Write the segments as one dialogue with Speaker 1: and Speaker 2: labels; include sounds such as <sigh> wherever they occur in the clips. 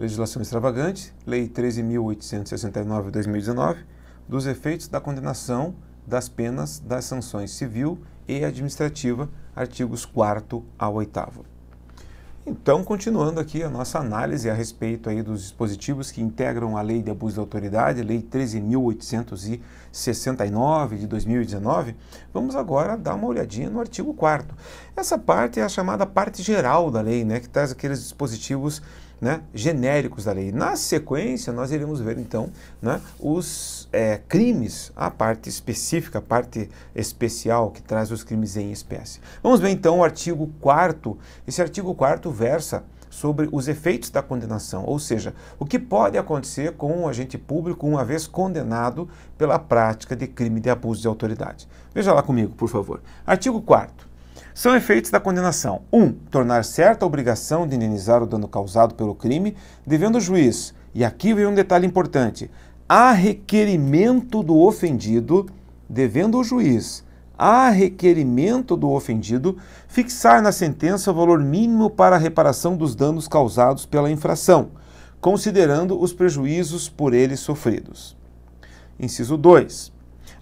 Speaker 1: Legislação Extravagante, Lei 13.869 2019, dos efeitos da condenação das penas das sanções civil e administrativa, artigos 4 ao 8. Então, continuando aqui a nossa análise a respeito aí dos dispositivos que integram a Lei de Abuso de Autoridade, Lei 13.869 de 2019, vamos agora dar uma olhadinha no artigo 4 Essa parte é a chamada parte geral da lei, né, que traz aqueles dispositivos né, genéricos da lei. Na sequência, nós iremos ver então né, os é, crimes, a parte específica, a parte especial que traz os crimes em espécie. Vamos ver então o artigo 4 Esse artigo 4 versa sobre os efeitos da condenação, ou seja, o que pode acontecer com um agente público uma vez condenado pela prática de crime de abuso de autoridade. Veja lá comigo, por favor. Artigo 4 são efeitos da condenação. 1. Um, tornar certa a obrigação de indenizar o dano causado pelo crime, devendo o juiz, e aqui vem um detalhe importante, a requerimento do ofendido, devendo o juiz, a requerimento do ofendido, fixar na sentença o valor mínimo para a reparação dos danos causados pela infração, considerando os prejuízos por ele sofridos. Inciso 2.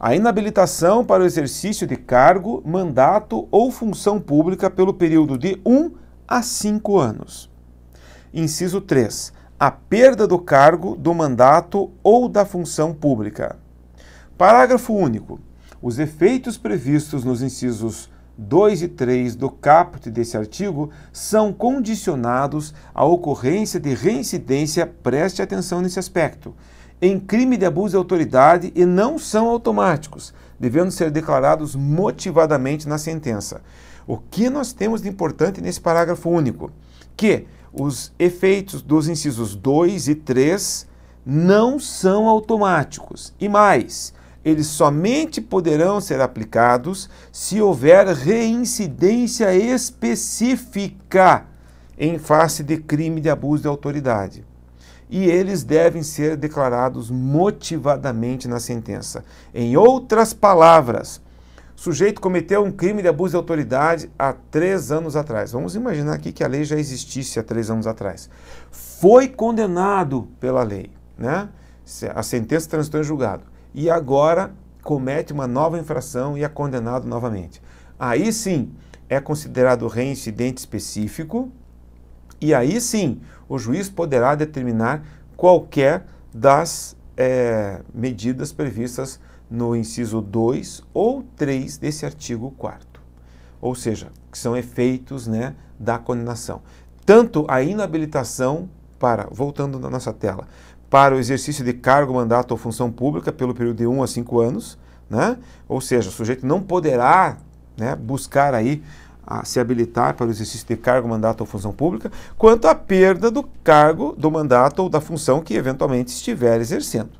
Speaker 1: A inabilitação para o exercício de cargo, mandato ou função pública pelo período de 1 um a 5 anos. Inciso 3 a perda do cargo, do mandato ou da função pública. Parágrafo único. Os efeitos previstos nos incisos 2 e 3 do caput desse artigo são condicionados à ocorrência de reincidência, preste atenção nesse aspecto, em crime de abuso de autoridade e não são automáticos, devendo ser declarados motivadamente na sentença. O que nós temos de importante nesse parágrafo único? Que os efeitos dos incisos 2 e 3 não são automáticos. E mais, eles somente poderão ser aplicados se houver reincidência específica em face de crime de abuso de autoridade. E eles devem ser declarados motivadamente na sentença. Em outras palavras, Sujeito cometeu um crime de abuso de autoridade há três anos atrás. Vamos imaginar aqui que a lei já existisse há três anos atrás. Foi condenado pela lei, né? A sentença transitou em julgado. E agora comete uma nova infração e é condenado novamente. Aí sim é considerado reincidente específico e aí sim o juiz poderá determinar qualquer das é, medidas previstas no inciso 2 ou 3 desse artigo 4 ou seja, que são efeitos né, da condenação. Tanto a inabilitação para, voltando na nossa tela, para o exercício de cargo, mandato ou função pública pelo período de 1 um a 5 anos, né? ou seja, o sujeito não poderá né, buscar aí a, se habilitar para o exercício de cargo, mandato ou função pública, quanto à perda do cargo, do mandato ou da função que eventualmente estiver exercendo.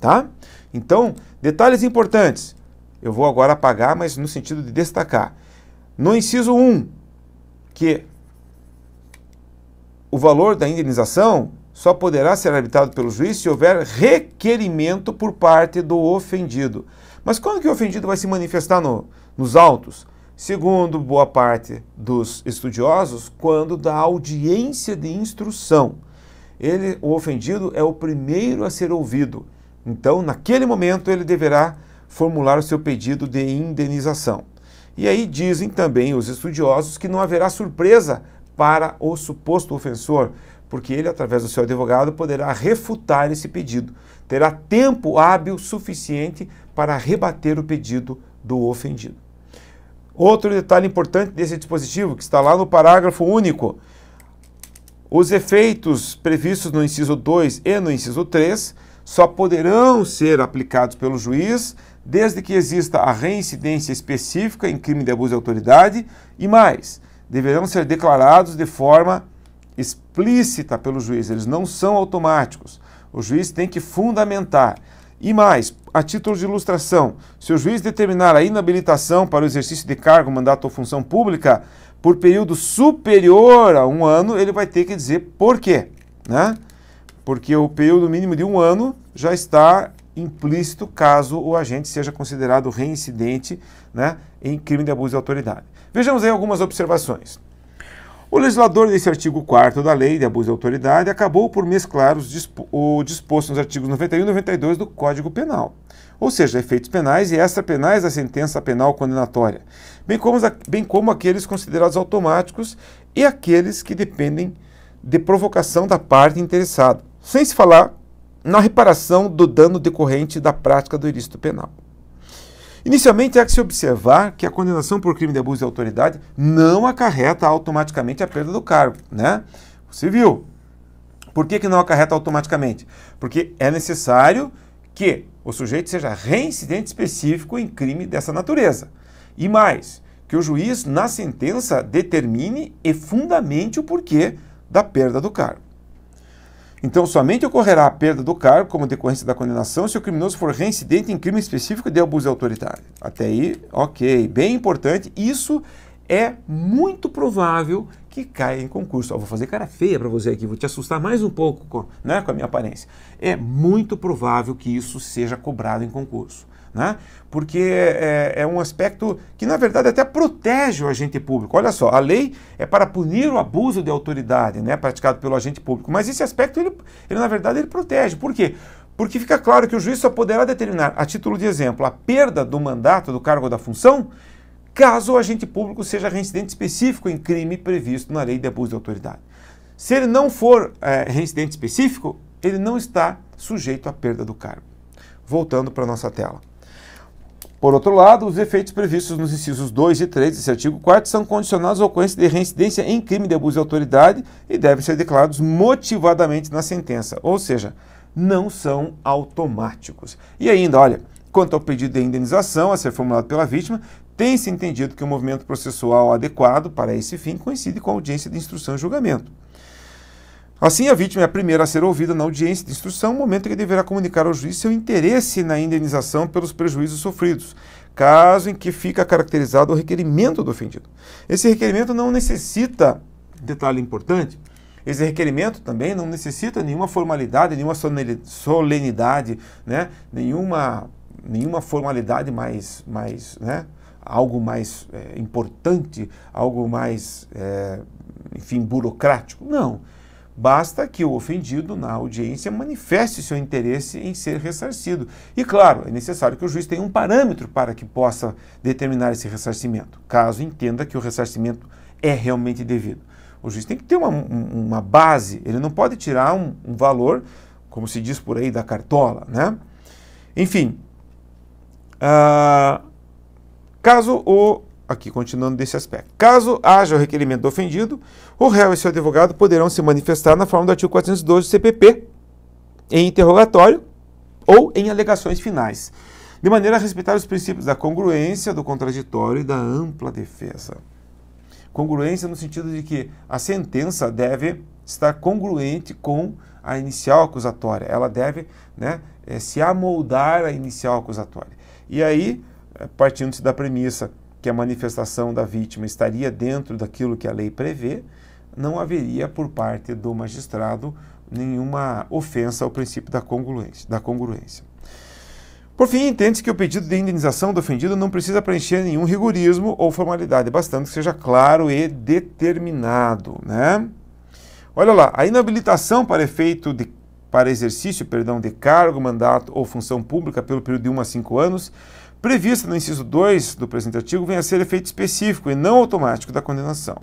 Speaker 1: Tá? Então, detalhes importantes. Eu vou agora apagar, mas no sentido de destacar. No inciso 1, que o valor da indenização só poderá ser arbitrado pelo juiz se houver requerimento por parte do ofendido. Mas quando que o ofendido vai se manifestar no, nos autos? Segundo boa parte dos estudiosos, quando da audiência de instrução. Ele, o ofendido é o primeiro a ser ouvido. Então, naquele momento, ele deverá formular o seu pedido de indenização. E aí dizem também os estudiosos que não haverá surpresa para o suposto ofensor, porque ele, através do seu advogado, poderá refutar esse pedido. Terá tempo hábil suficiente para rebater o pedido do ofendido. Outro detalhe importante desse dispositivo, que está lá no parágrafo único, os efeitos previstos no inciso 2 e no inciso 3 só poderão ser aplicados pelo juiz desde que exista a reincidência específica em crime de abuso de autoridade e mais, deverão ser declarados de forma explícita pelo juiz, eles não são automáticos. O juiz tem que fundamentar. E mais, a título de ilustração, se o juiz determinar a inabilitação para o exercício de cargo, mandato ou função pública por período superior a um ano, ele vai ter que dizer por quê, né? porque o período mínimo de um ano já está implícito caso o agente seja considerado reincidente né, em crime de abuso de autoridade. Vejamos aí algumas observações. O legislador desse artigo 4 da Lei de Abuso de Autoridade acabou por mesclar dispo, o disposto nos artigos 91 e 92 do Código Penal, ou seja, efeitos penais e extrapenais da sentença penal condenatória, bem como, bem como aqueles considerados automáticos e aqueles que dependem de provocação da parte interessada sem se falar na reparação do dano decorrente da prática do ilícito penal. Inicialmente, há que se observar que a condenação por crime de abuso de autoridade não acarreta automaticamente a perda do cargo, né? Você viu. Por que, que não acarreta automaticamente? Porque é necessário que o sujeito seja reincidente específico em crime dessa natureza. E mais, que o juiz, na sentença, determine e fundamente o porquê da perda do cargo. Então, somente ocorrerá a perda do cargo como decorrência da condenação se o criminoso for reincidente em crime específico de abuso de autoridade. Até aí, ok. Bem importante, isso é muito provável que caia em concurso. Eu vou fazer cara feia para você aqui, vou te assustar mais um pouco com, né, com a minha aparência. É muito provável que isso seja cobrado em concurso né? porque é, é, um aspecto que, na verdade, até protege o agente público. Olha só, a lei é para punir o abuso de autoridade né, praticado pelo agente público, mas esse aspecto, ele, ele na verdade, ele protege. Por quê? Porque fica claro que o juiz só poderá determinar, a título de exemplo, a perda do mandato, do cargo ou da função, caso o agente público seja reincidente específico em crime previsto na lei de abuso de autoridade. Se ele não for é, reincidente específico, ele não está sujeito à perda do cargo. Voltando para a nossa tela. Por outro lado, os efeitos previstos nos incisos 2 e 3 desse artigo 4 são condicionados à ocorrência de reincidência em crime de abuso de autoridade e devem ser declarados motivadamente na sentença, ou seja, não são automáticos. E ainda, olha, quanto ao pedido de indenização a ser formulado pela vítima, tem-se entendido que o movimento processual adequado para esse fim coincide com a audiência de instrução e julgamento. Assim, a vítima é a primeira a ser ouvida na audiência de instrução, momento em que deverá comunicar ao juiz seu interesse na indenização pelos prejuízos sofridos, caso em que fica caracterizado o requerimento do ofendido. Esse requerimento não necessita, detalhe importante, esse requerimento também não necessita nenhuma formalidade, nenhuma solenidade, né? nenhuma, nenhuma formalidade mais, mais né? algo mais é, importante, algo mais, é, enfim, burocrático. Não. Basta que o ofendido na audiência manifeste seu interesse em ser ressarcido. E, claro, é necessário que o juiz tenha um parâmetro para que possa determinar esse ressarcimento, caso entenda que o ressarcimento é realmente devido. O juiz tem que ter uma, uma base, ele não pode tirar um, um valor, como se diz por aí, da cartola. Né? Enfim, uh, caso o aqui continuando desse aspecto. Caso haja o requerimento do ofendido, o réu e seu advogado poderão se manifestar na forma do artigo 412 do CPP, em interrogatório ou em alegações finais, de maneira a respeitar os princípios da congruência, do contraditório e da ampla defesa. Congruência no sentido de que a sentença deve estar congruente com a inicial acusatória, ela deve né, eh, se amoldar à inicial acusatória. E aí, eh, partindo-se da premissa que a manifestação da vítima estaria dentro daquilo que a lei prevê, não haveria por parte do magistrado nenhuma ofensa ao princípio da congruência. Da congruência. Por fim, entende-se que o pedido de indenização do ofendido não precisa preencher nenhum rigorismo ou formalidade, bastando que seja claro e determinado. Né? Olha lá, a inabilitação para efeito de para exercício, perdão, de cargo, mandato ou função pública pelo período de 1 a 5 anos prevista no inciso 2 do presente artigo vem a ser efeito específico e não automático da condenação,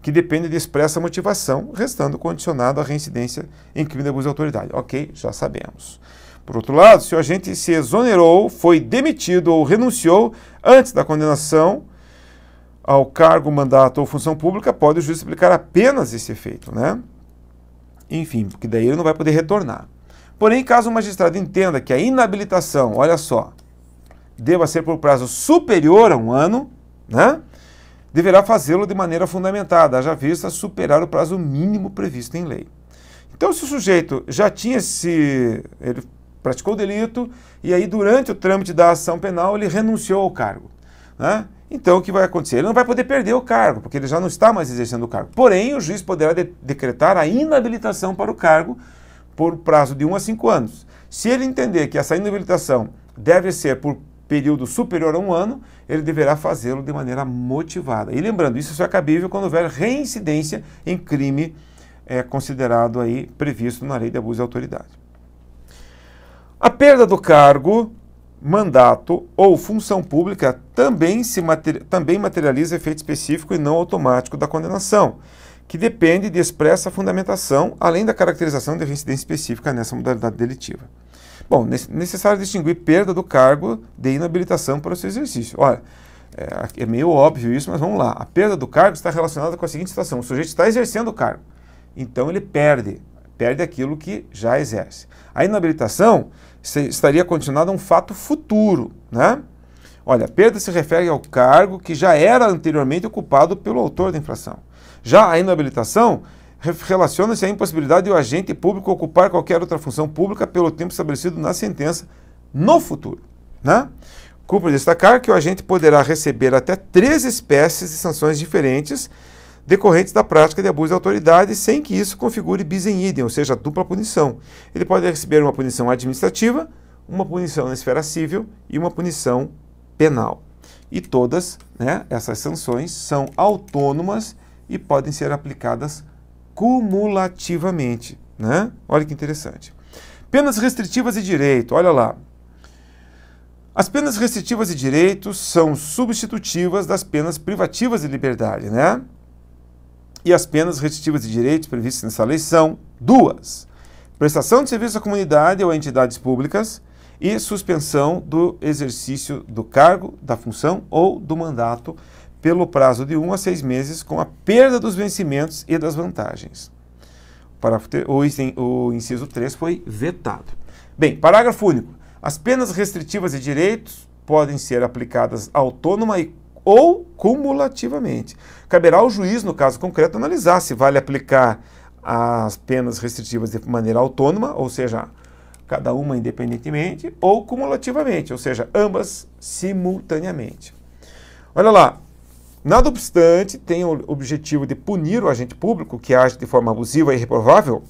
Speaker 1: que depende de expressa motivação, restando condicionado à reincidência em crime de abuso de autoridade. Ok, já sabemos. Por outro lado, se o agente se exonerou, foi demitido ou renunciou antes da condenação ao cargo, mandato ou função pública, pode o juiz aplicar apenas esse efeito, né? Enfim, porque daí ele não vai poder retornar. Porém, caso o magistrado entenda que a inabilitação, olha só, deva ser por prazo superior a um ano, né? deverá fazê-lo de maneira fundamentada, haja vista superar o prazo mínimo previsto em lei. Então, se o sujeito já tinha se. ele praticou o delito, e aí durante o trâmite da ação penal ele renunciou ao cargo. Né? Então, o que vai acontecer? Ele não vai poder perder o cargo, porque ele já não está mais exercendo o cargo. Porém, o juiz poderá de decretar a inabilitação para o cargo por prazo de 1 a 5 anos. Se ele entender que essa inabilitação deve ser por período superior a um ano, ele deverá fazê-lo de maneira motivada. E lembrando, isso só é cabível quando houver reincidência em crime é, considerado aí previsto na lei de abuso de autoridade. A perda do cargo, mandato ou função pública também, se também materializa efeito específico e não automático da condenação, que depende de expressa fundamentação, além da caracterização de reincidência específica nessa modalidade delitiva. Bom, necessário distinguir perda do cargo de inabilitação para o seu exercício. Olha, é, é meio óbvio isso, mas vamos lá. A perda do cargo está relacionada com a seguinte situação: o sujeito está exercendo o cargo, então ele perde, perde aquilo que já exerce. A inabilitação estaria condicionada a um fato futuro, né? Olha, a perda se refere ao cargo que já era anteriormente ocupado pelo autor da infração. Já a inabilitação relaciona-se à impossibilidade de o agente público ocupar qualquer outra função pública pelo tempo estabelecido na sentença no futuro. Né? Cumpre destacar que o agente poderá receber até três espécies de sanções diferentes decorrentes da prática de abuso de autoridade, sem que isso configure bis em idem, ou seja, dupla punição. Ele pode receber uma punição administrativa, uma punição na esfera civil e uma punição penal. E todas né, essas sanções são autônomas e podem ser aplicadas cumulativamente. Né? Olha que interessante. Penas restritivas e direito, olha lá. As penas restritivas e direitos são substitutivas das penas privativas de liberdade, né? E as penas restritivas e direitos previstas nessa lei são duas: prestação de serviço à comunidade ou a entidades públicas e suspensão do exercício do cargo, da função ou do mandato pelo prazo de 1 um a 6 meses, com a perda dos vencimentos e das vantagens. O inciso 3 foi vetado. Bem, parágrafo único. As penas restritivas de direitos podem ser aplicadas autônoma e, ou cumulativamente. Caberá ao juiz, no caso concreto, analisar se vale aplicar as penas restritivas de maneira autônoma, ou seja, cada uma independentemente, ou cumulativamente, ou seja, ambas simultaneamente. Olha lá, Nada obstante, tem o objetivo de punir o agente público que age de forma abusiva e reprovável.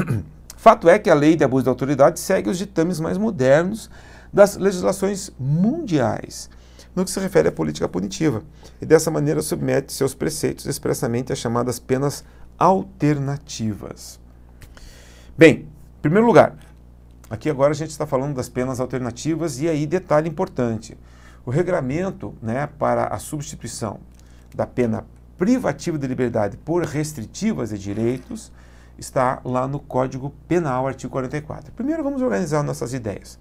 Speaker 1: <clears throat> Fato é que a lei de abuso de autoridade segue os ditames mais modernos das legislações mundiais no que se refere à política punitiva, e dessa maneira submete seus preceitos expressamente às chamadas penas alternativas. Bem, em primeiro lugar, aqui agora a gente está falando das penas alternativas, e aí detalhe importante: o regramento né, para a substituição da pena privativa de liberdade por restritivas de direitos está lá no Código Penal, artigo 44. Primeiro, vamos organizar nossas ideias.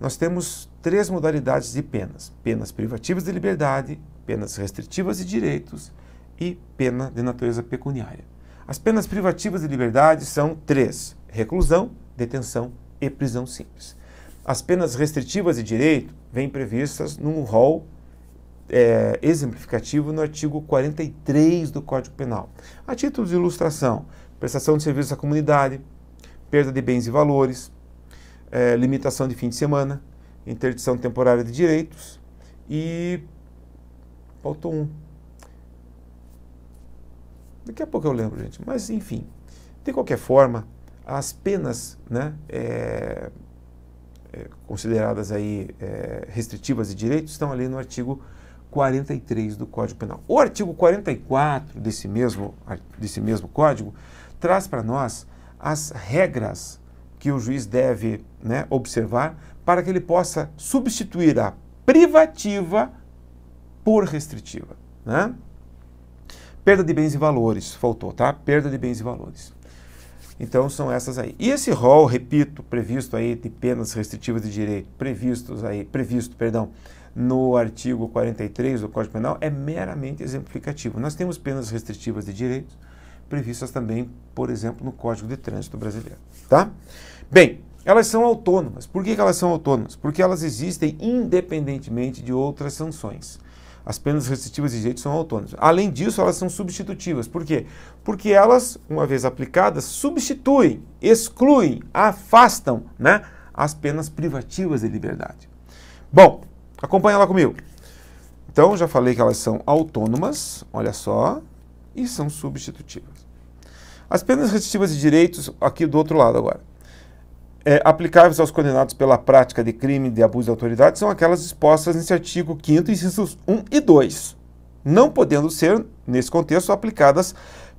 Speaker 1: Nós temos três modalidades de penas: penas privativas de liberdade, penas restritivas de direitos e pena de natureza pecuniária. As penas privativas de liberdade são três: reclusão, detenção e prisão simples. As penas restritivas de direito vêm previstas num rol é, exemplificativo no artigo 43 do Código Penal. A título de ilustração, prestação de serviços à comunidade, perda de bens e valores, é, limitação de fim de semana, interdição temporária de direitos e. Faltou um. Daqui a pouco eu lembro, gente. Mas, enfim. De qualquer forma, as penas né, é, é, consideradas aí é, restritivas de direitos estão ali no artigo 43 do Código Penal. O artigo 44 desse mesmo, desse mesmo código traz para nós as regras que o juiz deve né, observar para que ele possa substituir a privativa por restritiva. Né? Perda de bens e valores, faltou, tá? Perda de bens e valores. Então são essas aí. E esse rol, repito, previsto aí de penas restritivas de direito, previstos aí, previsto, perdão, no artigo 43 do Código Penal é meramente exemplificativo. Nós temos penas restritivas de direitos previstas também, por exemplo, no Código de Trânsito Brasileiro, tá? Bem, elas são autônomas. Por que, que elas são autônomas? Porque elas existem independentemente de outras sanções. As penas restritivas de direito são autônomas. Além disso, elas são substitutivas. Por quê? Porque elas, uma vez aplicadas, substituem, excluem, afastam né, as penas privativas de liberdade. Bom, acompanha lá comigo. Então, já falei que elas são autônomas, olha só, e são substitutivas. As penas restritivas de direitos, aqui do outro lado agora é, aplicáveis aos condenados pela prática de crime de abuso de autoridade são aquelas expostas nesse artigo 5 incisos 1 e 2, não podendo ser, nesse contexto, aplicadas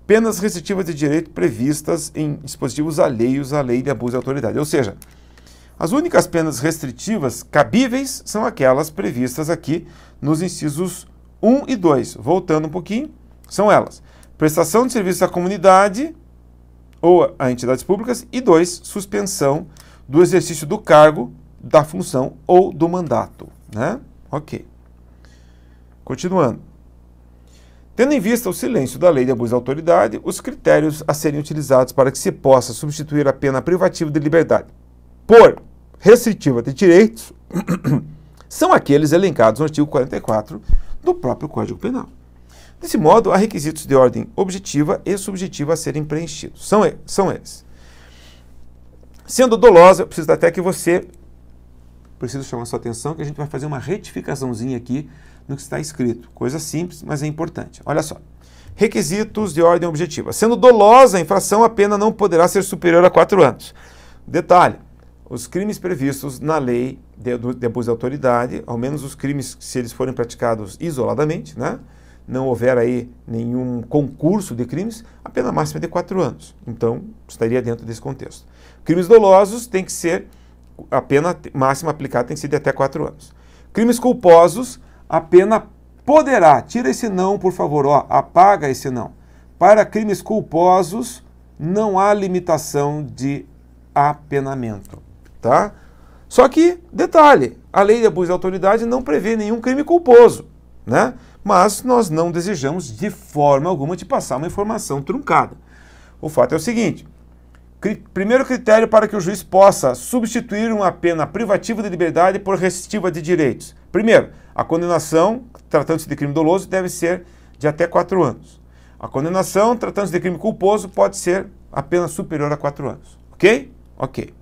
Speaker 1: penas restritivas de direito previstas em dispositivos alheios à lei de abuso de autoridade. Ou seja, as únicas penas restritivas cabíveis são aquelas previstas aqui nos incisos 1 e 2. Voltando um pouquinho, são elas: prestação de serviço à comunidade ou a entidades públicas, e dois, suspensão do exercício do cargo, da função ou do mandato. Né? Ok. Continuando. Tendo em vista o silêncio da lei de abuso de autoridade, os critérios a serem utilizados para que se possa substituir a pena privativa de liberdade por restritiva de direitos <coughs> são aqueles elencados no artigo 44 do próprio Código Penal. Desse modo, há requisitos de ordem objetiva e subjetiva a serem preenchidos. São, são eles. Sendo dolosa, eu preciso até que você preciso chamar sua atenção que a gente vai fazer uma retificaçãozinha aqui no que está escrito. Coisa simples, mas é importante. Olha só. Requisitos de ordem objetiva. Sendo dolosa a infração, a pena não poderá ser superior a quatro anos. Detalhe: os crimes previstos na lei de, de abuso de autoridade, ao menos os crimes se eles forem praticados isoladamente, né? não houver aí nenhum concurso de crimes, a pena máxima é de quatro anos. Então, estaria dentro desse contexto. Crimes dolosos tem que ser, a pena máxima aplicada tem que ser de até quatro anos. Crimes culposos, a pena poderá, tira esse não, por favor, ó, apaga esse não. Para crimes culposos, não há limitação de apenamento, tá? Só que, detalhe, a lei de abuso de autoridade não prevê nenhum crime culposo, né? mas nós não desejamos de forma alguma te passar uma informação truncada. O fato é o seguinte: primeiro critério para que o juiz possa substituir uma pena privativa de liberdade por restritiva de direitos. Primeiro, a condenação, tratando-se de crime doloso, deve ser de até quatro anos. A condenação, tratando-se de crime culposo, pode ser apenas superior a quatro anos. Ok? Ok.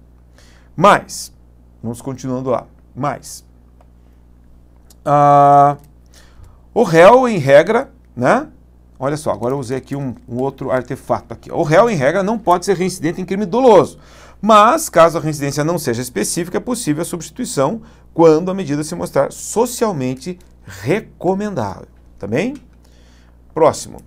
Speaker 1: Mas, vamos continuando lá. Mas, uh, o réu, em regra, né? Olha só, agora eu usei aqui um, um, outro artefato aqui. O réu, em regra, não pode ser reincidente em crime doloso. Mas, caso a reincidência não seja específica, é possível a substituição quando a medida se mostrar socialmente recomendável. Tá bem? Próximo.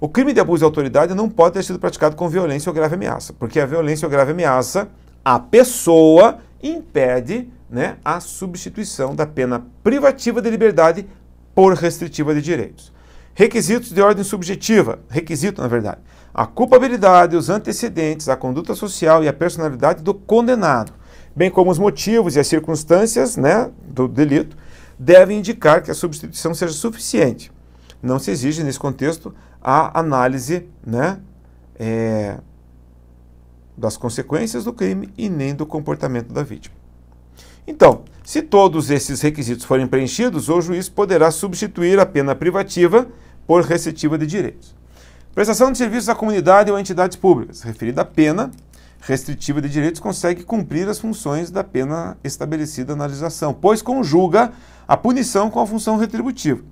Speaker 1: O crime de abuso de autoridade não pode ter sido praticado com violência ou grave ameaça, porque a violência ou grave ameaça à pessoa impede né, a substituição da pena privativa de liberdade por restritiva de direitos. Requisitos de ordem subjetiva, requisito na verdade, a culpabilidade, os antecedentes, a conduta social e a personalidade do condenado, bem como os motivos e as circunstâncias né, do delito, devem indicar que a substituição seja suficiente. Não se exige, nesse contexto, a análise né, é, das consequências do crime e nem do comportamento da vítima. Então, se todos esses requisitos forem preenchidos, o juiz poderá substituir a pena privativa por restritiva de direitos. Prestação de serviços à comunidade ou a entidades públicas, referida à pena restritiva de direitos, consegue cumprir as funções da pena estabelecida na legislação, pois conjuga a punição com a função retributiva.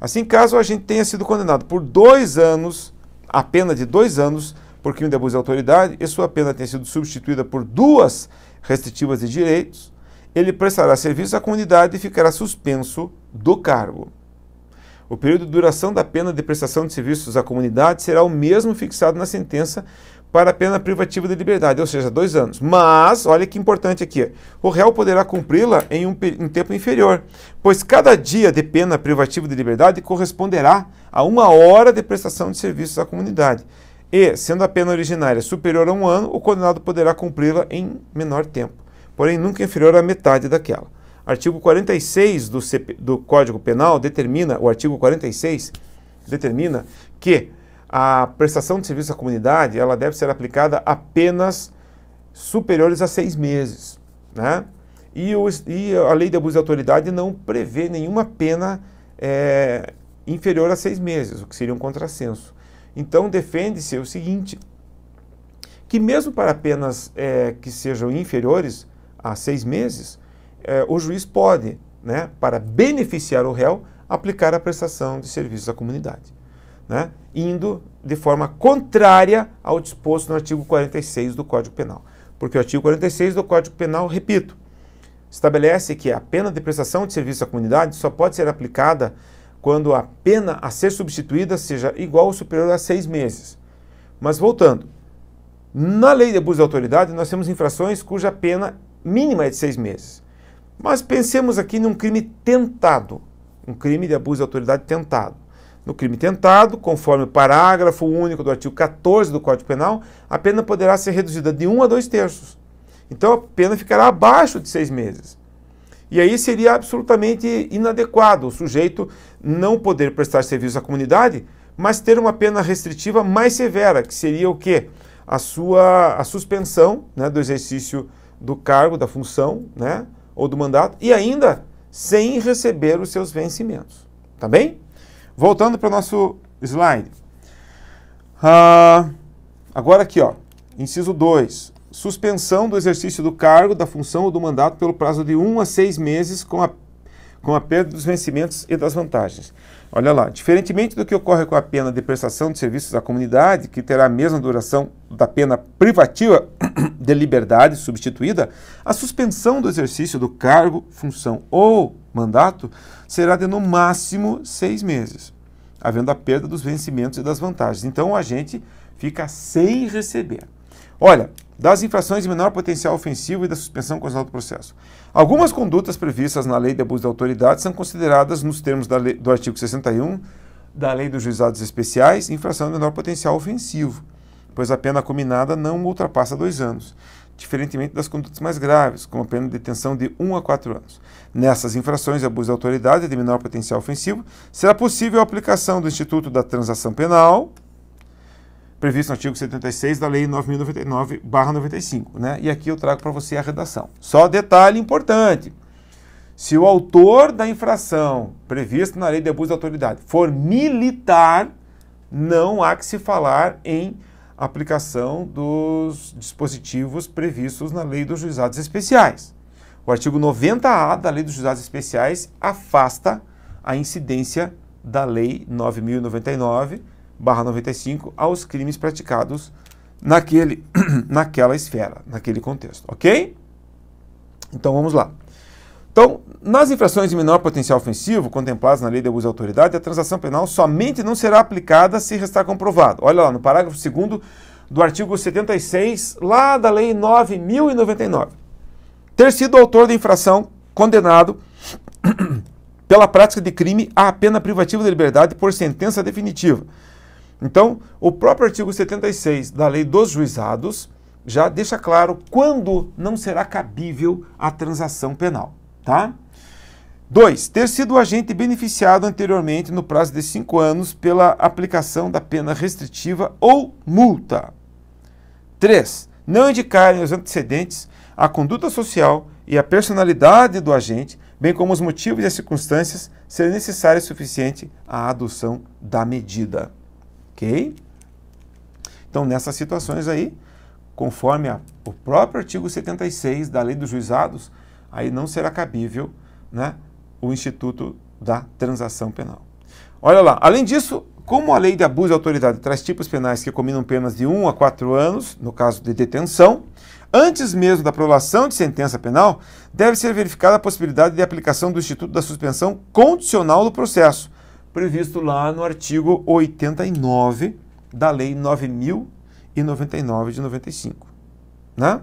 Speaker 1: Assim, caso o agente tenha sido condenado por dois anos, a pena de dois anos, por crime de abuso de autoridade, e sua pena tenha sido substituída por duas restritivas de direitos, ele prestará serviço à comunidade e ficará suspenso do cargo. O período de duração da pena de prestação de serviços à comunidade será o mesmo fixado na sentença para a pena privativa de liberdade, ou seja, dois anos. Mas, olha que importante aqui, o réu poderá cumpri-la em um em tempo inferior, pois cada dia de pena privativa de liberdade corresponderá a uma hora de prestação de serviços à comunidade. E, sendo a pena originária superior a um ano, o condenado poderá cumpri-la em menor tempo porém nunca inferior à metade daquela. Artigo 46 do, CP, do Código Penal determina, o artigo 46 determina que a prestação de serviço à comunidade ela deve ser aplicada apenas superiores a seis meses, né? E, o, e a lei de abuso de autoridade não prevê nenhuma pena é, inferior a seis meses, o que seria um contrassenso. Então defende-se o seguinte, que mesmo para penas é, que sejam inferiores, a seis meses, é, o juiz pode, né, para beneficiar o réu, aplicar a prestação de serviços à comunidade, né, indo de forma contrária ao disposto no artigo 46 do Código Penal. Porque o artigo 46 do Código Penal, repito, estabelece que a pena de prestação de serviço à comunidade só pode ser aplicada quando a pena a ser substituída seja igual ou superior a seis meses. Mas voltando, na lei de abuso de autoridade nós temos infrações cuja pena mínima é de seis meses. Mas pensemos aqui num crime tentado, um crime de abuso de autoridade tentado. No crime tentado, conforme o parágrafo único do artigo 14 do Código Penal, a pena poderá ser reduzida de um a dois terços. Então a pena ficará abaixo de seis meses. E aí seria absolutamente inadequado o sujeito não poder prestar serviço à comunidade, mas ter uma pena restritiva mais severa, que seria o quê? A sua a suspensão né, do exercício do cargo, da função, né? Ou do mandato, e ainda sem receber os seus vencimentos. Tá bem? Voltando para o nosso slide. Ah, agora aqui, ó, inciso 2. Suspensão do exercício do cargo, da função ou do mandato pelo prazo de 1 um a 6 meses com a com a perda dos vencimentos e das vantagens. Olha lá, diferentemente do que ocorre com a pena de prestação de serviços à comunidade, que terá a mesma duração da pena privativa <coughs> de liberdade substituída, a suspensão do exercício do cargo, função ou mandato será de no máximo seis meses, havendo a perda dos vencimentos e das vantagens. Então o agente fica sem receber. Olha, das infrações de menor potencial ofensivo e da suspensão condicional do processo. Algumas condutas previstas na Lei de Abuso de Autoridade são consideradas, nos termos lei, do artigo 61 da Lei dos Juizados Especiais, infração de menor potencial ofensivo, pois a pena combinada não ultrapassa dois anos, diferentemente das condutas mais graves, como a pena de detenção de 1 um a 4 anos. Nessas infrações de abuso de autoridade de menor potencial ofensivo, será possível a aplicação do Instituto da Transação Penal, previsto no artigo 76 da Lei 9.099-95. Né? E aqui eu trago para você a redação. Só detalhe importante. Se o autor da infração prevista na lei de abuso de autoridade for militar, não há que se falar em aplicação dos dispositivos previstos na lei dos juizados especiais. O artigo 90A da lei dos juizados especiais afasta a incidência da lei 9099 barra 95 aos crimes praticados naquele, <clears throat> naquela esfera, naquele contexto, ok? Então vamos lá. Então, nas infrações de menor potencial ofensivo contempladas na lei de abuso de autoridade, a transação penal somente não será aplicada se restar comprovado. Olha lá, no parágrafo 2 do artigo 76, lá da lei 9099. Ter sido autor da infração condenado <clears throat> pela prática de crime à pena privativa de liberdade por sentença definitiva então, o próprio artigo 76 da Lei dos Juizados já deixa claro quando não será cabível a transação penal, tá? 2. Ter sido o agente beneficiado anteriormente no prazo de 5 anos pela aplicação da pena restritiva ou multa. 3. Não indicarem os antecedentes, a conduta social e a personalidade do agente, bem como os motivos e as circunstâncias, ser necessário e suficiente à adoção da medida. Ok? Então, nessas situações aí, conforme a, o próprio artigo 76 da Lei dos Juizados, aí não será cabível né, o Instituto da Transação Penal. Olha lá, além disso, como a lei de abuso de autoridade traz tipos penais que combinam penas de 1 a 4 anos, no caso de detenção, antes mesmo da prolação de sentença penal, deve ser verificada a possibilidade de aplicação do Instituto da Suspensão Condicional do Processo, previsto lá no artigo 89 da Lei 9099 de 95. Né?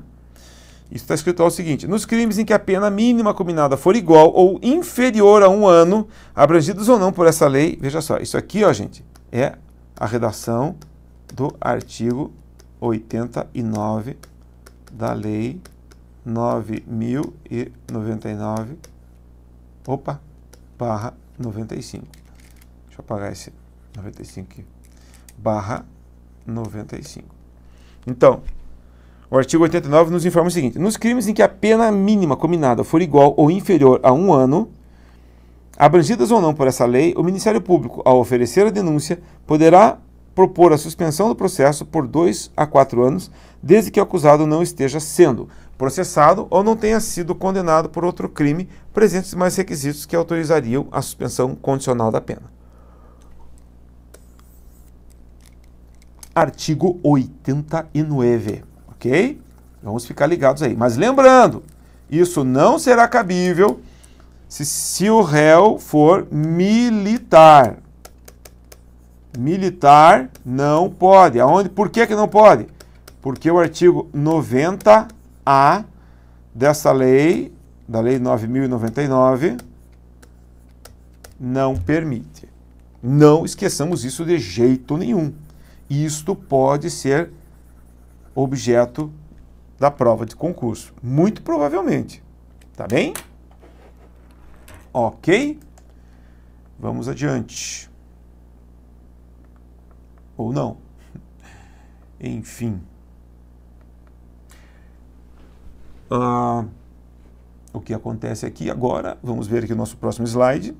Speaker 1: Isso está escrito ao seguinte: nos crimes em que a pena mínima combinada for igual ou inferior a um ano, abrangidos ou não por essa lei, veja só, isso aqui, ó, gente, é a redação do artigo 89 da Lei 9099, opa, barra 95. Deixa eu apagar esse 95 aqui. Barra 95. Então, o artigo 89 nos informa o seguinte: nos crimes em que a pena mínima combinada for igual ou inferior a um ano, abrangidas ou não por essa lei, o Ministério Público, ao oferecer a denúncia, poderá propor a suspensão do processo por dois a quatro anos, desde que o acusado não esteja sendo processado ou não tenha sido condenado por outro crime, presentes mais requisitos que autorizariam a suspensão condicional da pena. artigo 89, ok? Vamos ficar ligados aí. Mas lembrando, isso não será cabível se, se o réu for militar. Militar não pode. Aonde? Por que, que não pode? Porque o artigo 90A dessa lei, da lei 9099, não permite. Não esqueçamos isso de jeito nenhum isto pode ser objeto da prova de concurso. Muito provavelmente. Tá bem? Ok? Vamos adiante. Ou não. <laughs> Enfim. Ah, o que acontece aqui agora? Vamos ver aqui o nosso próximo slide.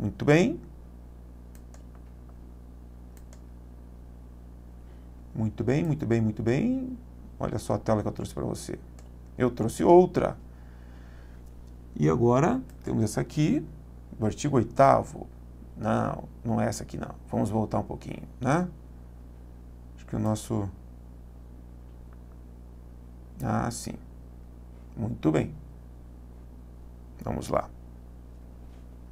Speaker 1: Muito bem. Muito bem, muito bem, muito bem. Olha só a tela que eu trouxe para você. Eu trouxe outra. E agora temos essa aqui, do artigo 8 Não, não é essa aqui não. Vamos voltar um pouquinho, né? Acho que o nosso... Ah, sim. Muito bem. Vamos lá.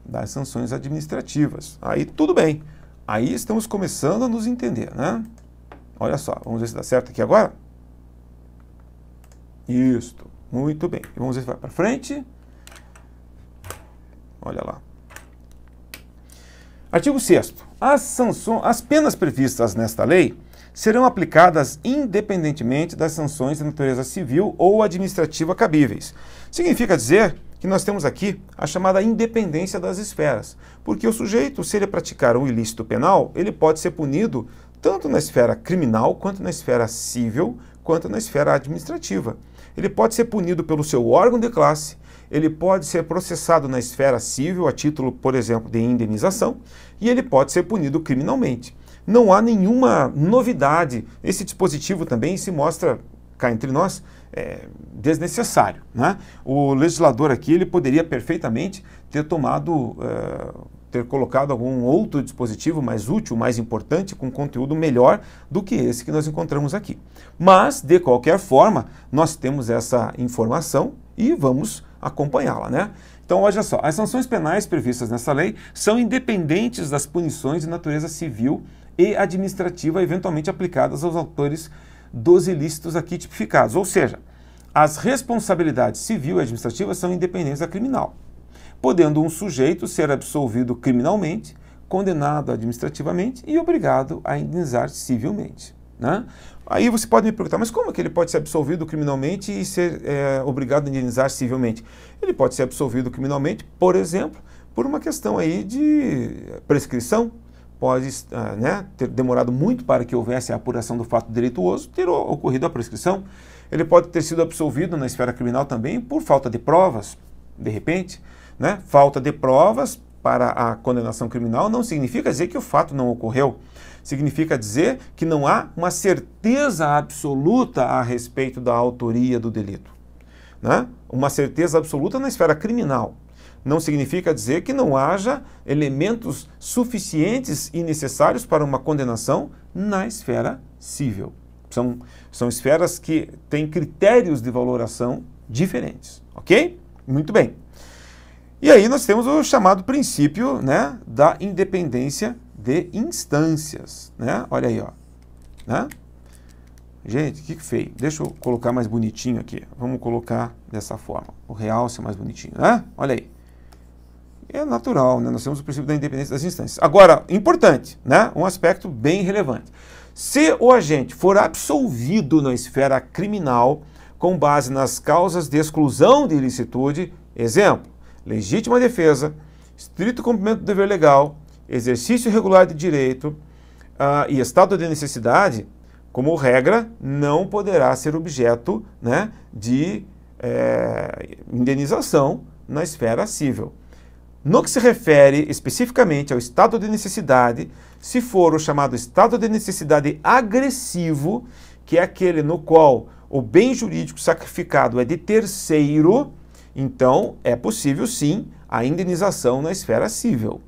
Speaker 1: Das sanções administrativas. Aí tudo bem. Aí estamos começando a nos entender, né? Olha só, vamos ver se dá certo aqui agora. Isto, muito bem. Vamos ver se vai para frente. Olha lá. Artigo 6 as, sanções, as penas previstas nesta lei serão aplicadas independentemente das sanções de natureza civil ou administrativa cabíveis. Significa dizer que nós temos aqui a chamada independência das esferas, porque o sujeito, se ele praticar um ilícito penal, ele pode ser punido tanto na esfera criminal, quanto na esfera civil, quanto na esfera administrativa. Ele pode ser punido pelo seu órgão de classe, ele pode ser processado na esfera civil, a título, por exemplo, de indenização, e ele pode ser punido criminalmente. Não há nenhuma novidade. Esse dispositivo também se mostra, cá entre nós, é, desnecessário. Né? O legislador aqui ele poderia perfeitamente ter tomado uh, ter colocado algum outro dispositivo mais útil, mais importante, com conteúdo melhor do que esse que nós encontramos aqui. Mas, de qualquer forma, nós temos essa informação e vamos acompanhá-la, né? Então, olha só, as sanções penais previstas nessa lei são independentes das punições de natureza civil e administrativa eventualmente aplicadas aos autores dos ilícitos aqui tipificados. Ou seja, as responsabilidades civil e administrativa são independentes da criminal podendo um sujeito ser absolvido criminalmente, condenado administrativamente e obrigado a indenizar civilmente. Né? Aí você pode me perguntar, mas como é que ele pode ser absolvido criminalmente e ser é, obrigado a indenizar civilmente? Ele pode ser absolvido criminalmente, por exemplo, por uma questão aí de prescrição, pode é, né, ter demorado muito para que houvesse a apuração do fato delituoso, ter ocorrido a prescrição. Ele pode ter sido absolvido na esfera criminal também por falta de provas, de repente. Né? Falta de provas para a condenação criminal não significa dizer que o fato não ocorreu. Significa dizer que não há uma certeza absoluta a respeito da autoria do delito. Né? Uma certeza absoluta na esfera criminal. Não significa dizer que não haja elementos suficientes e necessários para uma condenação na esfera civil. São, são esferas que têm critérios de valoração diferentes, ok? Muito bem. E aí nós temos o chamado princípio né, da independência de instâncias. Né? Olha aí, ó. Né? Gente, que feio. Deixa eu colocar mais bonitinho aqui. Vamos colocar dessa forma. O realce mais bonitinho, né? Olha aí. É natural, né? Nós temos o princípio da independência das instâncias. Agora, importante, né? Um aspecto bem relevante. Se o agente for absolvido na esfera criminal com base nas causas de exclusão de ilicitude, exemplo, legítima defesa, estrito cumprimento do dever legal, exercício regular de direito uh, e estado de necessidade, como regra, não poderá ser objeto né, de é, indenização na esfera civil. No que se refere especificamente ao estado de necessidade, se for o chamado estado de necessidade agressivo, que é aquele no qual o bem jurídico sacrificado é de terceiro, então, é possível sim a indenização na esfera civil,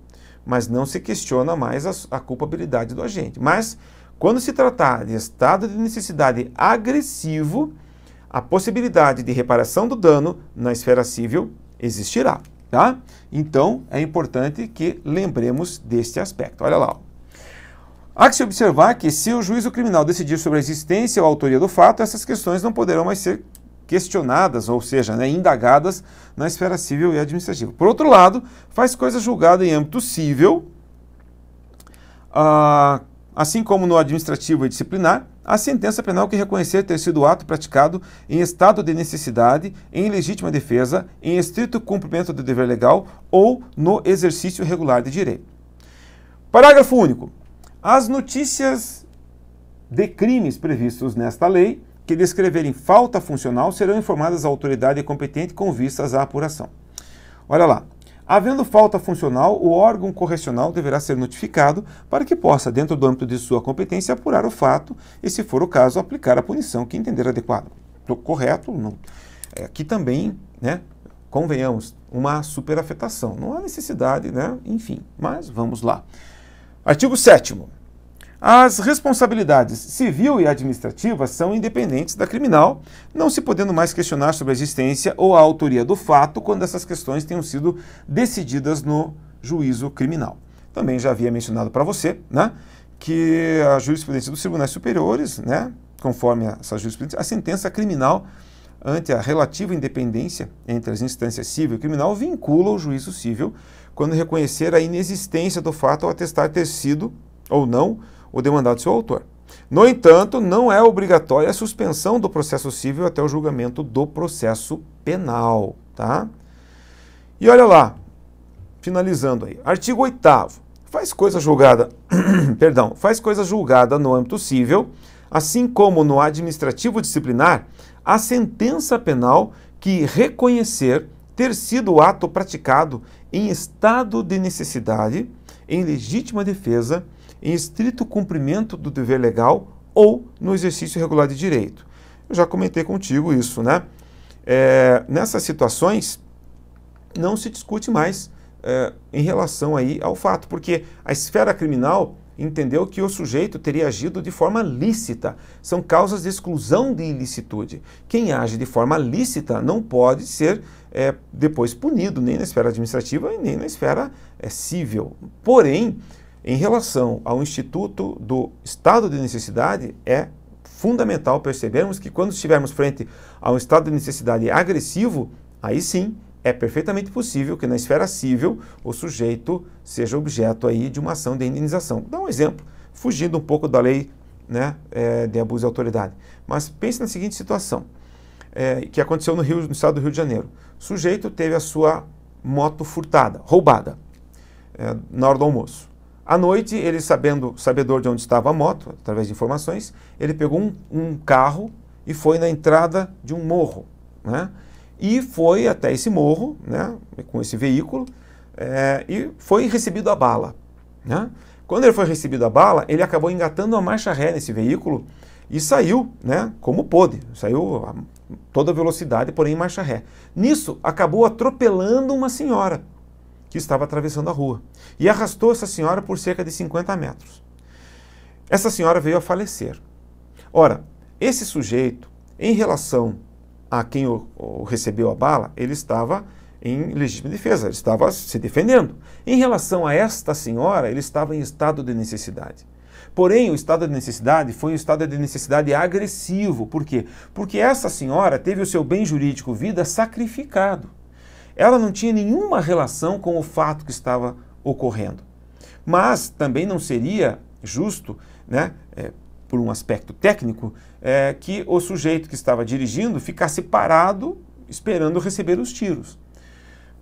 Speaker 1: mas não se questiona mais a, a culpabilidade do agente. Mas, quando se tratar de estado de necessidade agressivo, a possibilidade de reparação do dano na esfera civil existirá, tá? Então, é importante que lembremos deste aspecto. Olha lá. Há que se observar que se o juízo criminal decidir sobre a existência ou a autoria do fato, essas questões não poderão mais ser questionadas, ou seja, né, indagadas na esfera civil e administrativa. Por outro lado, faz coisa julgada em âmbito civil, ah, assim como no administrativo e disciplinar, a sentença penal que reconhecer ter sido ato praticado em estado de necessidade, em legítima defesa, em estrito cumprimento do dever legal ou no exercício regular de direito. Parágrafo único. As notícias de crimes previstos nesta lei que descreverem falta funcional serão informadas à autoridade competente com vistas à apuração. Olha lá. Havendo falta funcional, o órgão correcional deverá ser notificado para que possa, dentro do âmbito de sua competência, apurar o fato e, se for o caso, aplicar a punição que entender adequada. Correto? Não. É, aqui também, né, convenhamos, uma superafetação. Não há necessidade, né? enfim, mas vamos lá. Artigo 7 as responsabilidades civil e administrativa são independentes da criminal, não se podendo mais questionar sobre a existência ou a autoria do fato quando essas questões tenham sido decididas no juízo criminal. Também já havia mencionado para você, né, que a jurisprudência dos tribunais superiores, né, conforme essa jurisprudência, a sentença criminal ante a relativa independência entre as instâncias civil e criminal vincula o juízo civil quando reconhecer a inexistência do fato ou atestar ter sido ou não o demandado de seu autor. No entanto, não é obrigatória a suspensão do processo civil até o julgamento do processo penal, tá? E olha lá, finalizando aí. Artigo 8 Faz coisa julgada, <clears throat> perdão, faz coisa julgada no âmbito civil, assim como no administrativo disciplinar, a sentença penal que reconhecer ter sido o ato praticado em estado de necessidade, em legítima defesa, em estrito cumprimento do dever legal ou no exercício regular de direito. Eu já comentei contigo isso, né? É, nessas situações, não se discute mais é, em relação aí ao fato, porque a esfera criminal entendeu que o sujeito teria agido de forma lícita. São causas de exclusão de ilicitude. Quem age de forma lícita não pode ser é, depois punido, nem na esfera administrativa nem na esfera é, civil. Porém, em relação ao Instituto do Estado de Necessidade, é fundamental percebermos que quando estivermos frente a um estado de necessidade agressivo, aí sim é perfeitamente possível que na esfera civil o sujeito seja objeto aí de uma ação de indenização. Dá um exemplo, fugindo um pouco da lei né, é, de abuso de autoridade. Mas pense na seguinte situação, é, que aconteceu no, Rio, no estado do Rio de Janeiro. O sujeito teve a sua moto furtada, roubada, é, na hora do almoço. À noite, ele sabendo, sabedor de onde estava a moto, através de informações, ele pegou um, um carro e foi na entrada de um morro, né? E foi até esse morro, né? Com esse veículo é, e foi recebido a bala, né? Quando ele foi recebido a bala, ele acabou engatando a marcha ré nesse veículo e saiu, né? Como pôde, saiu a toda velocidade, porém em marcha ré. Nisso, acabou atropelando uma senhora que estava atravessando a rua e arrastou essa senhora por cerca de 50 metros. Essa senhora veio a falecer. Ora, esse sujeito, em relação a quem o, o recebeu a bala, ele estava em legítima defesa, ele estava se defendendo. Em relação a esta senhora, ele estava em estado de necessidade. Porém, o estado de necessidade foi um estado de necessidade agressivo. Por quê? Porque essa senhora teve o seu bem jurídico vida sacrificado. Ela não tinha nenhuma relação com o fato que estava ocorrendo. Mas também não seria justo, né, é, por um aspecto técnico, é, que o sujeito que estava dirigindo ficasse parado esperando receber os tiros.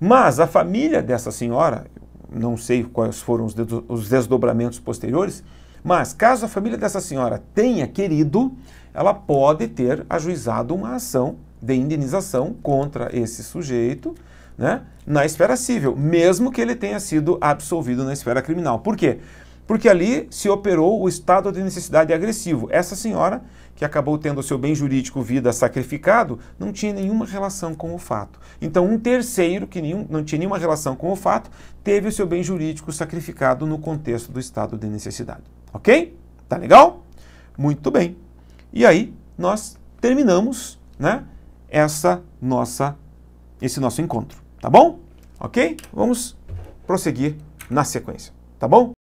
Speaker 1: Mas a família dessa senhora, não sei quais foram os desdobramentos posteriores, mas caso a família dessa senhora tenha querido, ela pode ter ajuizado uma ação de indenização contra esse sujeito, né, na esfera civil, mesmo que ele tenha sido absolvido na esfera criminal. Por quê? Porque ali se operou o estado de necessidade agressivo. Essa senhora, que acabou tendo o seu bem jurídico vida sacrificado, não tinha nenhuma relação com o fato. Então, um terceiro, que nenhum, não tinha nenhuma relação com o fato, teve o seu bem jurídico sacrificado no contexto do estado de necessidade. Ok? Tá legal? Muito bem. E aí, nós terminamos né, essa nossa, esse nosso encontro. Tá bom? Ok? Vamos prosseguir na sequência. Tá bom?